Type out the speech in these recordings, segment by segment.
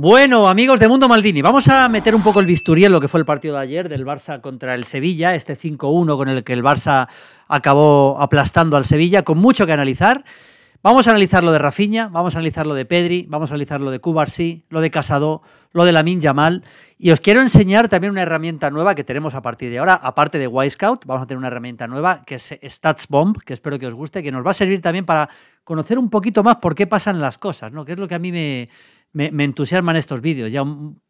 Bueno, amigos de Mundo Maldini, vamos a meter un poco el bisturí en lo que fue el partido de ayer del Barça contra el Sevilla, este 5-1 con el que el Barça acabó aplastando al Sevilla, con mucho que analizar. Vamos a analizar lo de Rafiña, vamos a analizar lo de Pedri, vamos a analizar lo de Cubarsí, lo de Casado, lo de Lamin Yamal. Y os quiero enseñar también una herramienta nueva que tenemos a partir de ahora, aparte de Wisecout, vamos a tener una herramienta nueva que es StatsBomb, que espero que os guste, que nos va a servir también para conocer un poquito más por qué pasan las cosas, ¿no? Que es lo que a mí me, me, entusiasman estos vídeos, ya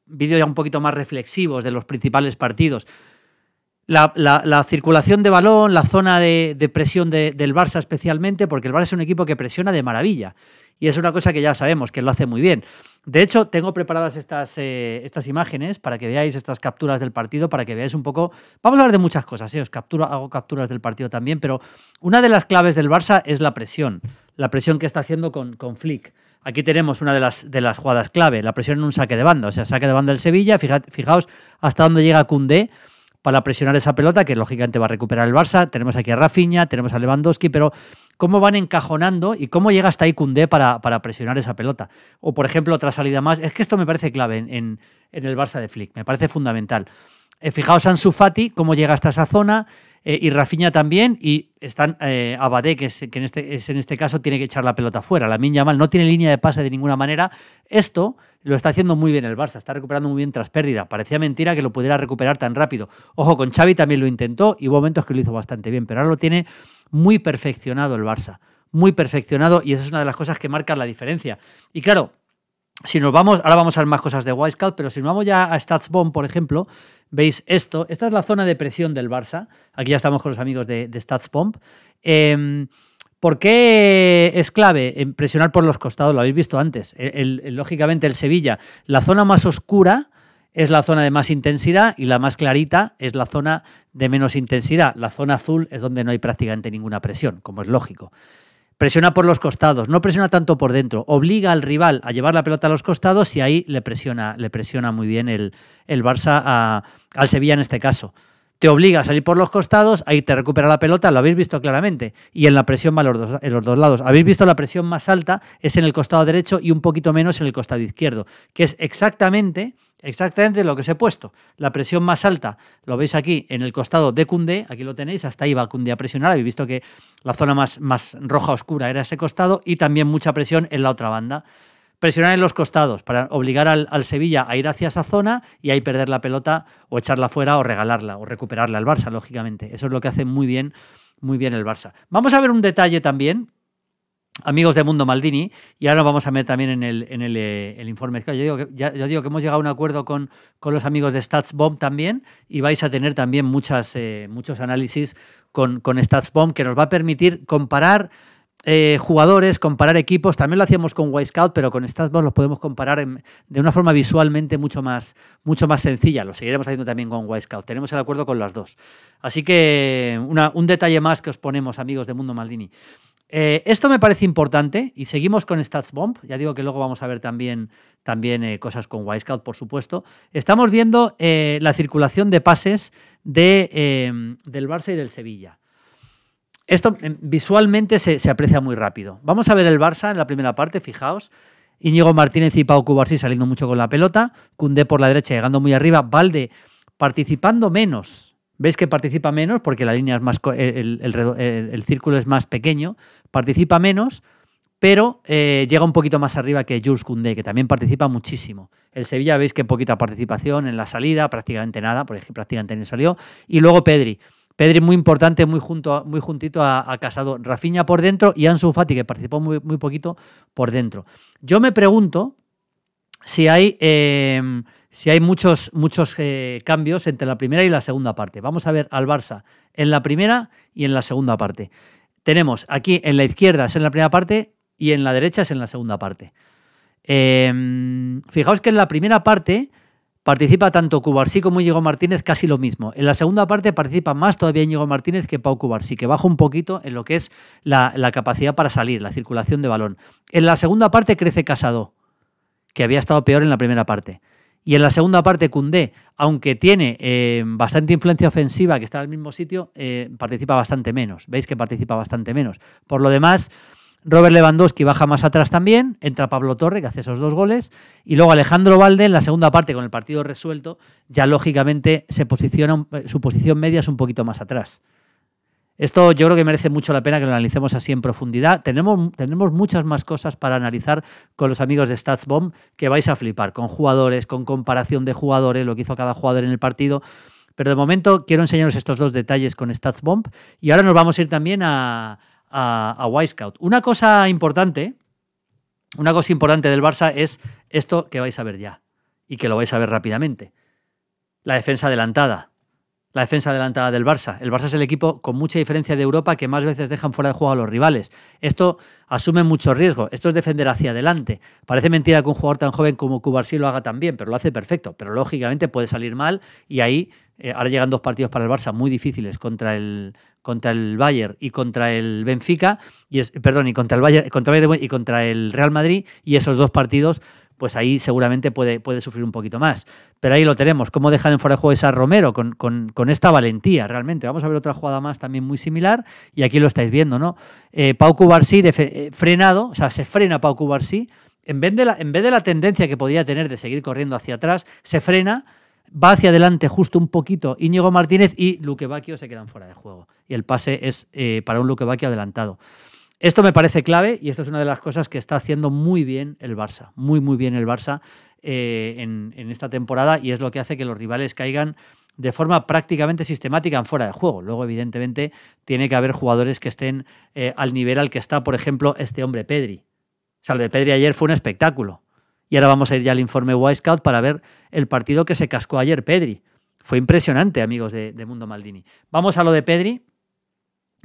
vídeos ya un poquito más reflexivos de los principales partidos. La, circulación de balón, la zona de, presión del Barça especialmente, porque el Barça es un equipo que presiona de maravilla. Y es una cosa que ya sabemos, que lo hace muy bien. De hecho, tengo preparadas estas, eh, imágenes para que veáis estas capturas del partido, para que veáis un poco... Vamos a hablar de muchas cosas, eh, os hago capturas del partido también, pero una de las claves del Barça es la presión, la presión que está haciendo con Flick. Aquí tenemos una de las, de las jugadas clave, la presión en un saque de banda. O sea, saque de banda del Sevilla. fijaos hasta dónde llega Cundé para presionar esa pelota, que lógicamente va a recuperar el Barça. Tenemos aquí a Rafinha, tenemos a Lewandowski, pero cómo van encajonando y cómo llega hasta ahí Cundé para, para, presionar esa pelota. O, por ejemplo, otra salida más. Es que esto me parece clave en, en, el Barça de Flick, me parece fundamental. Eh, fijaos Ansu Fati, cómo llega hasta esa zona, eh, y Rafinha también, y están eh, Abadé, que, en, este, en este caso tiene que echar la pelota fuera. La mal no tiene línea de pase de ninguna manera. Esto lo está haciendo muy bien el Barça, está recuperando muy bien tras pérdida. Parecía mentira que lo pudiera recuperar tan rápido. Ojo, con Xavi también lo intentó y hubo momentos que lo hizo bastante bien, pero ahora lo tiene muy perfeccionado el Barça, muy perfeccionado y esa es una de las cosas que marcan la diferencia. Y claro, si nos vamos, ahora vamos a ver más cosas de Wildcat, pero si nos vamos ya a Statsbomb, por ejemplo, veis esto. Esta es la zona de presión del Barça. Aquí ya estamos con los amigos de, Statsbomb. Em, ¿Por qué es clave presionar por los costados? Lo habéis visto antes. lógicamente, el Sevilla, la zona más oscura es la zona de más intensidad y la más clarita es la zona de menos intensidad. La zona azul es donde no hay prácticamente ninguna presión, como es lógico presiona por los costados, no presiona tanto por dentro, obliga al rival a llevar la pelota a los costados y ahí le presiona, le presiona muy bien el, el Barça al Sevilla en este caso te obliga a salir por los costados, ahí te recupera la pelota, lo habéis visto claramente. Y en la presión va en los dos lados. Habéis visto la presión más alta es en el costado derecho y un poquito menos en el costado izquierdo, que es exactamente exactamente lo que os he puesto. La presión más alta lo veis aquí en el costado de Cundé, aquí lo tenéis, hasta ahí va Cundé a presionar, habéis visto que la zona más, más roja oscura era ese costado y también mucha presión en la otra banda presionar en los costados para obligar al, al, Sevilla a ir hacia esa zona y ahí perder la pelota o echarla fuera o regalarla o recuperarla al Barça, lógicamente. Eso es lo que hace muy bien, muy bien el Barça. Vamos a ver un detalle también, amigos de Mundo Maldini, y ahora vamos a ver también en el, en el, eh, informe. Yo digo, que, ya, yo digo que hemos llegado a un acuerdo con, con los amigos de StatsBomb también y vais a tener también muchas, eh, muchos análisis con, con StatsBomb que nos va a permitir comparar eh, jugadores, comparar equipos. También lo hacíamos con Wisecout, pero con Statsbomb lo podemos comparar de una forma visualmente mucho más, mucho más sencilla. Lo seguiremos haciendo también con Wisecout. Tenemos el acuerdo con las dos. Así que un detalle más que os ponemos, amigos de Mundo Maldini. Eh, esto me parece importante y seguimos con StatsBomb. Ya digo que luego vamos a ver también, también eh, cosas con Wisecout, por supuesto. Estamos viendo la circulación de pases de, del Barça y del Sevilla. Esto em, visualmente se, aprecia muy rápido. Vamos a ver el Barça en la primera parte, fijaos. Íñigo Martínez y Pau Cubarsí saliendo mucho con la pelota. Cundé por la derecha llegando muy arriba. Valde participando menos. ¿Veis que participa menos? Porque la línea es más. El, círculo es más pequeño. Participa menos, pero eh, llega un poquito más arriba que Jules Cundé, que también participa muchísimo. El Sevilla, veis que poquita participación en la salida, prácticamente nada, porque prácticamente no salió. Y luego Pedri Pedri muy importante, muy, junto, muy juntito a, Casado. Rafinha por dentro y Ansu Fati, que participó muy, muy poquito, por dentro. Yo me pregunto si hay, eh, si hay muchos, muchos eh, cambios entre la primera y la segunda parte. Vamos a ver al Barça en la primera y en la segunda parte. Tenemos aquí en la izquierda es en la primera parte y en la derecha es en la segunda parte. Eh, fijaos que en la primera parte Participa tanto Cubarsí como Diego Martínez, casi lo mismo. En la segunda parte participa más todavía Diego Martínez que Pau Cubarsí, que baja un poquito en lo que es la, capacidad para salir, la circulación de balón. En la segunda parte crece Casado, que había estado peor en la primera parte. Y en la segunda parte, Cundé, aunque tiene eh, bastante influencia ofensiva, que está en el mismo sitio, eh, participa bastante menos. Veis que participa bastante menos. Por lo demás, Robert Lewandowski baja más atrás también, entra Pablo Torre, que hace esos dos goles, y luego Alejandro Valde en la segunda parte, con el partido resuelto, ya lógicamente se posiciona, eh, su posición media es un poquito más atrás. Esto yo creo que merece mucho la pena que lo analicemos así en profundidad. Tenemos, tenemos muchas más cosas para analizar con los amigos de StatsBomb que vais a flipar, con jugadores, con comparación de jugadores, lo que hizo cada jugador en el partido. Pero de momento quiero enseñaros estos dos detalles con StatsBomb y ahora nos vamos a ir también a, a, Wisecout. Una cosa importante, una cosa importante del Barça es esto que vais a ver ya y que lo vais a ver rápidamente. La defensa adelantada. La defensa adelantada del Barça. El Barça es el equipo con mucha diferencia de Europa que más veces dejan fuera de juego a los rivales. Esto asume mucho riesgo. Esto es defender hacia adelante. Parece mentira que un jugador tan joven como Cubarsí lo haga tan bien, pero lo hace perfecto. Pero lógicamente puede salir mal y ahí eh, ahora llegan dos partidos para el Barça muy difíciles contra el, contra el Bayern y contra el Benfica, y perdón, y contra el Bayern, contra el y contra el Real Madrid, y esos dos partidos, pues ahí seguramente puede, puede sufrir un poquito más. Pero ahí lo tenemos, cómo dejan en fuera de juego a Romero con, esta valentía realmente. Vamos a ver otra jugada más también muy similar, y aquí lo estáis viendo, ¿no? Eh, Pau Cubarsí eh, frenado, o sea, se frena Pau Cubarsí, en vez, de la, en vez de la tendencia que podría tener de seguir corriendo hacia atrás, se frena va hacia adelante justo un poquito Íñigo Martínez y Luque se quedan fuera de juego. Y el pase es eh, para un Luque adelantado. Esto me parece clave y esto es una de las cosas que está haciendo muy bien el Barça, muy muy bien el Barça eh, en, esta temporada y es lo que hace que los rivales caigan de forma prácticamente sistemática en fuera de juego. Luego, evidentemente, tiene que haber jugadores que estén eh, al nivel al que está, por ejemplo, este hombre Pedri. O sea, lo de Pedri ayer fue un espectáculo. Y ahora vamos a ir ya al informe Wisecout para ver el partido que se cascó ayer Pedri. Fue impresionante, amigos de, Mundo Maldini. Vamos a lo de Pedri,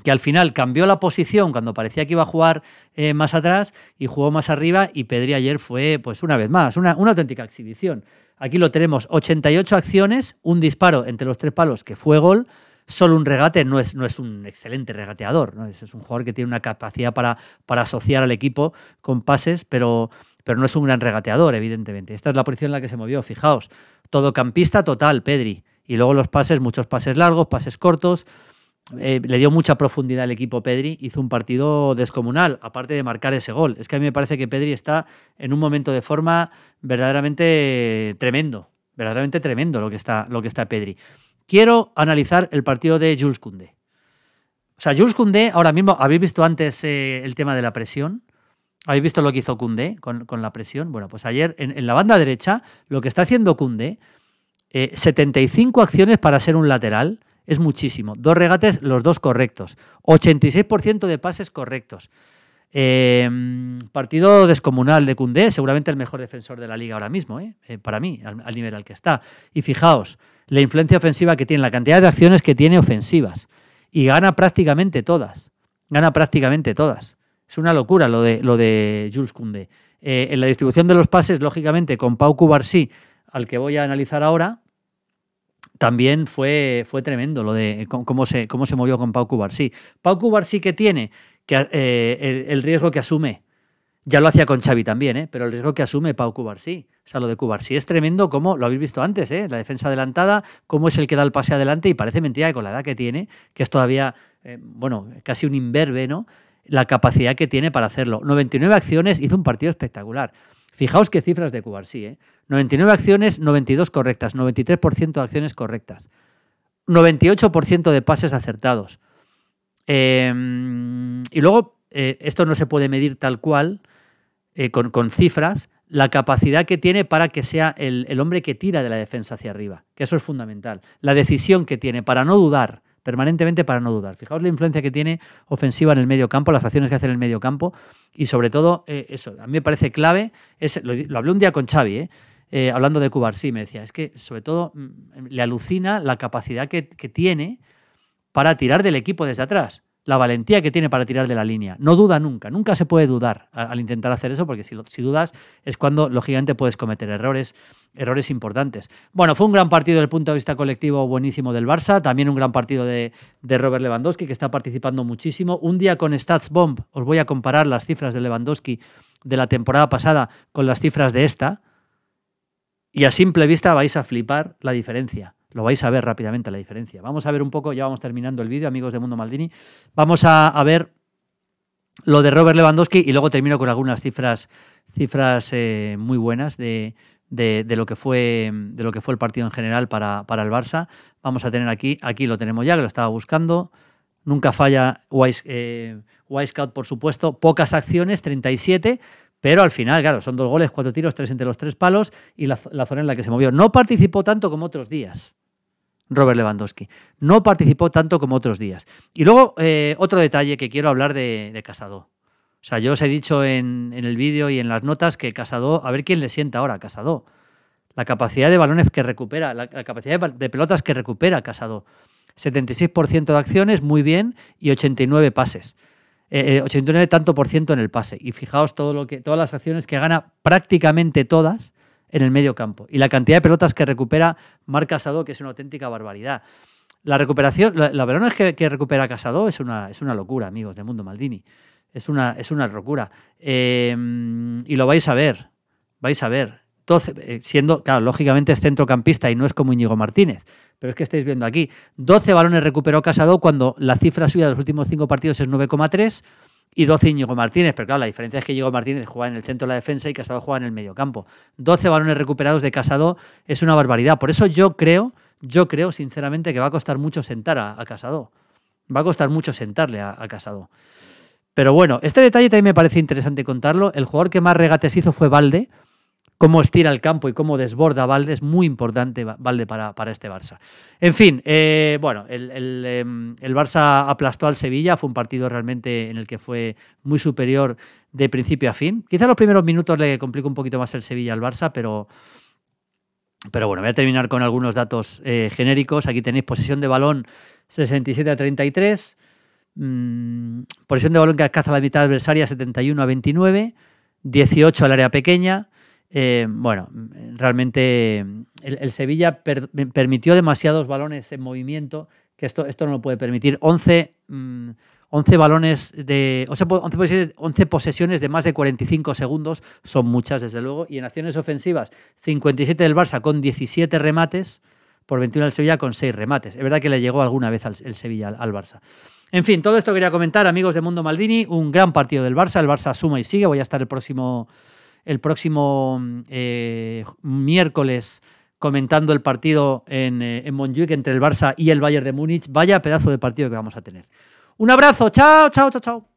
que al final cambió la posición cuando parecía que iba a jugar eh, más atrás y jugó más arriba y Pedri ayer fue, pues una vez más, una, auténtica exhibición. Aquí lo tenemos, 88 acciones, un disparo entre los tres palos que fue gol, solo un regate, no es, no es un excelente regateador, ¿no? es, un jugador que tiene una capacidad para, para asociar al equipo con pases, pero pero no es un gran regateador, evidentemente. Esta es la posición en la que se movió, fijaos. Todocampista total, Pedri. Y luego los pases, muchos pases largos, pases cortos. Eh, le dio mucha profundidad al equipo Pedri, hizo un partido descomunal, aparte de marcar ese gol. Es que a mí me parece que Pedri está en un momento de forma verdaderamente tremendo, verdaderamente tremendo lo que está, lo que está Pedri. Quiero analizar el partido de Jules Koundé. O sea, Jules Koundé, ahora mismo, habéis visto antes eh, el tema de la presión. ¿Habéis visto lo que hizo Cundé con, la presión? Bueno, pues ayer en, la banda derecha, lo que está haciendo Cundé, 75 eh, acciones para ser un lateral, es muchísimo. Dos regates, los dos correctos. 86% de pases correctos. Em, partido descomunal de Cundé, seguramente el mejor defensor de la liga ahora mismo, ¿eh? Eh, para mí, al, nivel al que está. Y fijaos, la influencia ofensiva que tiene, la cantidad de acciones que tiene ofensivas. Y gana prácticamente todas. Gana prácticamente todas. Es una locura lo de, lo de Jules Koundé. Eh, en la distribución de los pases, lógicamente, con Pau Cubarsí, al que voy a analizar ahora, también fue, fue tremendo lo de eh, cómo se, cómo se movió con Pau Cubarsí. Pau Cubarsí que tiene que, eh, el, riesgo que asume, ya lo hacía con Xavi también, pero el riesgo que asume Pau Cubarsí, o sea, lo de Cubarsí es tremendo como, lo habéis visto antes, ¿eh? la defensa adelantada, cómo es el que da el pase adelante y parece mentira que con la edad que tiene, que es todavía, bueno, casi un imberbe, ¿no? la capacidad que tiene para hacerlo. 99 acciones, hizo un partido espectacular. Fijaos qué cifras de Cubarsí, ¿eh? 99 acciones, 92 correctas, 93% de acciones correctas, 98% de pases acertados. Em, y luego, eh, esto no se puede medir tal cual, eh, con, cifras, la capacidad que tiene para que sea el hombre que tira de la defensa hacia arriba, que eso es fundamental. La decisión que tiene para no dudar, permanentemente para no dudar. Fijaos la influencia que tiene ofensiva en el medio campo, las acciones que hace en el medio campo y sobre todo eh, eso, a mí me parece clave, es, lo, hablé un día con Xavi, eh, eh, hablando de Cubarsí, me decía, es que sobre todo mm, le alucina la capacidad que tiene para tirar del equipo desde atrás la valentía que tiene para tirar de la línea. No duda nunca, nunca se puede dudar al intentar hacer eso, porque si, dudas es cuando, lógicamente, puedes cometer errores, errores importantes. Bueno, fue un gran partido desde el punto de vista colectivo buenísimo del Barça, también un gran partido de, Robert Lewandowski, que está participando muchísimo. Un día con Stats Bomb, os voy a comparar las cifras de Lewandowski de la temporada pasada con las cifras de esta, y a simple vista vais a flipar la diferencia. Lo vais a ver rápidamente la diferencia. Vamos a ver un poco, ya vamos terminando el vídeo, amigos de Mundo Maldini. Vamos a, ver lo de Robert Lewandowski y luego termino con algunas cifras, cifras eh, muy buenas de, lo que fue, de lo que fue el partido en general para, para el Barça. Vamos a tener aquí, aquí lo tenemos ya, que lo estaba buscando. Nunca falla Wise, eh, por supuesto. Pocas acciones, 37, pero al final, claro, son dos goles, cuatro tiros, tres entre los tres palos y la zona en la que se movió. No participó tanto como otros días. Robert Lewandowski. No participó tanto como otros días. Y luego, eh, otro detalle que quiero hablar de, Casado. O sea, yo os he dicho en, el vídeo y en las notas que Casado, a ver quién le sienta ahora, Casado. La capacidad de balones que recupera, la, capacidad de, pelotas que recupera Casado. 76% de acciones, muy bien, y 89 pases. 89 eh, eh, tanto por ciento en el pase. Y fijaos todo lo que, todas las acciones que gana, prácticamente todas, en el medio campo. Y la cantidad de pelotas que recupera Marc Casado, que es una auténtica barbaridad. La recuperación, la, la es que, recupera Casado es una, es una locura, amigos de Mundo Maldini. Es una, es una locura. Eh, y lo vais a ver, vais a ver. Eh, siendo, claro, lógicamente es centrocampista y no es como Íñigo Martínez, pero es que estáis viendo aquí. 12 balones recuperó Casado cuando la cifra suya de los últimos 5 partidos es 9,3 y 12 Íñigo Martínez, pero claro, la diferencia es que Íñigo Martínez juega en el centro de la defensa y Casado juega en el mediocampo. 12 balones recuperados de Casado es una barbaridad. Por eso yo creo, yo creo sinceramente que va a costar mucho sentar a, Casado. Va a costar mucho sentarle a, a, Casado. Pero bueno, este detalle también me parece interesante contarlo. El jugador que más regates hizo fue Valde, cómo estira el campo y cómo desborda Valde, muy importante Valde para, este Barça. En fin, eh, bueno, em, el, Barça aplastó al Sevilla, fue un partido realmente en el que fue muy superior de principio a fin. Quizá los primeros minutos le complicó un poquito más el Sevilla al Barça, pero... Pero bueno, voy a terminar con algunos datos eh, genéricos. Aquí tenéis posesión de balón 67 a 33, posición mm, posesión de balón que alcanza la mitad adversaria 71 a 29, 18 al área pequeña, eh, bueno, realmente el, Sevilla permitió demasiados balones en movimiento, que esto, esto no lo puede permitir. 11, mm, balones de. O sea, 11, posesiones, de más de 45 segundos son muchas, desde luego. Y en acciones ofensivas, 57 del Barça con 17 remates, por 21 del Sevilla con 6 remates. Es verdad que le llegó alguna vez el Sevilla al, Barça. En fin, todo esto quería comentar, amigos de Mundo Maldini. Un gran partido del Barça. El Barça suma y sigue. Voy a estar el próximo el próximo eh, miércoles comentando el partido en, eh, en Montjuic entre el Barça y el Bayern de Múnich. Vaya pedazo de partido que vamos a tener. Un abrazo, chao, chao, chao, chao.